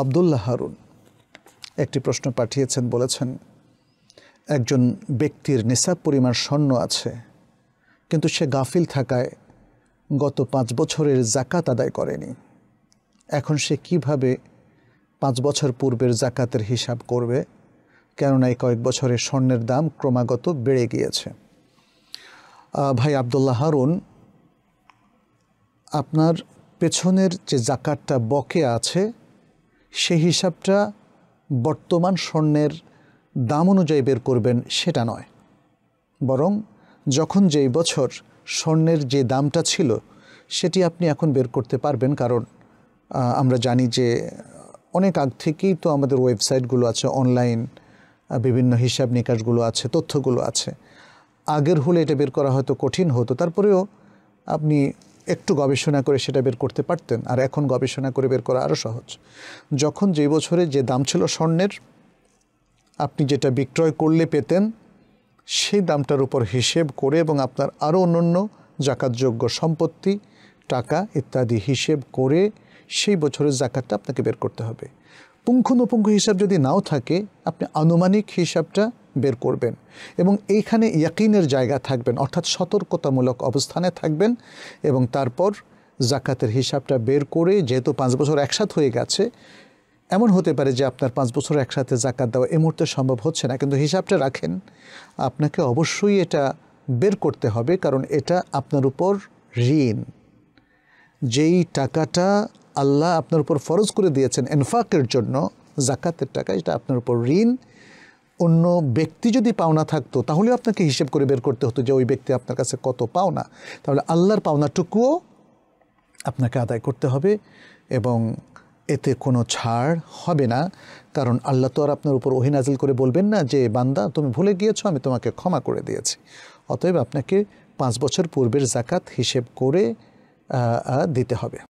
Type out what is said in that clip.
আবদুল্লাহ হারুন একটি প্রশ্ন পাঠিয়েছেন বলেছেন একজন ব্যক্তির নিসাব পরিমাণ স্বর্ণ আছে কিন্তু সে গাফিল থাকায় গত পাঁচ বছরের জাকাত আদায় করেনি এখন সে কিভাবে পাঁচ বছর পূর্বের জাকাতের হিসাব করবে কেননা এই কয়েক বছরে স্বর্ণের দাম ক্রমাগত বেড়ে গিয়েছে ভাই আবদুল্লাহ হারুন আপনার পেছনের যে জাকাতটা বকে আছে সেই হিসাবটা বর্তমান স্বর্ণের দাম অনুযায়ী বের করবেন সেটা নয় বরং যখন যেই বছর স্বর্ণের যে দামটা ছিল সেটি আপনি এখন বের করতে পারবেন কারণ আমরা জানি যে অনেক আগ থেকেই তো আমাদের ওয়েবসাইটগুলো আছে অনলাইন বিভিন্ন হিসাব নিকাশগুলো আছে তথ্যগুলো আছে আগের হলে এটা বের করা হয়তো কঠিন হতো তারপরেও আপনি একটু গবেষণা করে সেটা বের করতে পারতেন আর এখন গবেষণা করে বের করা আরও সহজ যখন যে বছরে যে দাম ছিল স্বর্ণের আপনি যেটা বিক্রয় করলে পেতেন সেই দামটার উপর হিসেব করে এবং আপনার আরও অন্যান্য জাকাতযোগ্য সম্পত্তি টাকা ইত্যাদি হিসেব করে সেই বছরের জাকাতটা আপনাকে বের করতে হবে পুঙ্খানুপুঙ্খ হিসাব যদি নাও থাকে আপনি আনুমানিক হিসাবটা বের করবেন এবং এইখানে ইয়াকিনের জায়গা থাকবেন অর্থাৎ সতর্কতামূলক অবস্থানে থাকবেন এবং তারপর জাকাতের হিসাবটা বের করে যেহেতু পাঁচ বছর একসাথ হয়ে গেছে এমন হতে পারে যে আপনার পাঁচ বছর একসাথে জাকাত দেওয়া এই মুহূর্তে সম্ভব হচ্ছে না কিন্তু হিসাবটা রাখেন আপনাকে অবশ্যই এটা বের করতে হবে কারণ এটা আপনার উপর ঋণ যেই টাকাটা আল্লাহ আপনার উপর ফরজ করে দিয়েছেন এনফাকের জন্য জাকাতের টাকা এটা আপনার উপর ঋণ অন্য ব্যক্তি যদি পাওনা থাকতো তাহলে আপনাকে হিসেব করে বের করতে হতো যে ওই ব্যক্তি আপনার কাছে কত পাওনা তাহলে আল্লাহর পাওনাটুকুও আপনাকে আদায় করতে হবে এবং এতে কোনো ছাড় হবে না কারণ আল্লাহ তো আর আপনার উপর ওহিনাজিল করে বলবেন না যে বান্দা তুমি ভুলে গিয়েছো আমি তোমাকে ক্ষমা করে দিয়েছি অতএব আপনাকে পাঁচ বছর পূর্বের জাকাত হিসেব করে দিতে হবে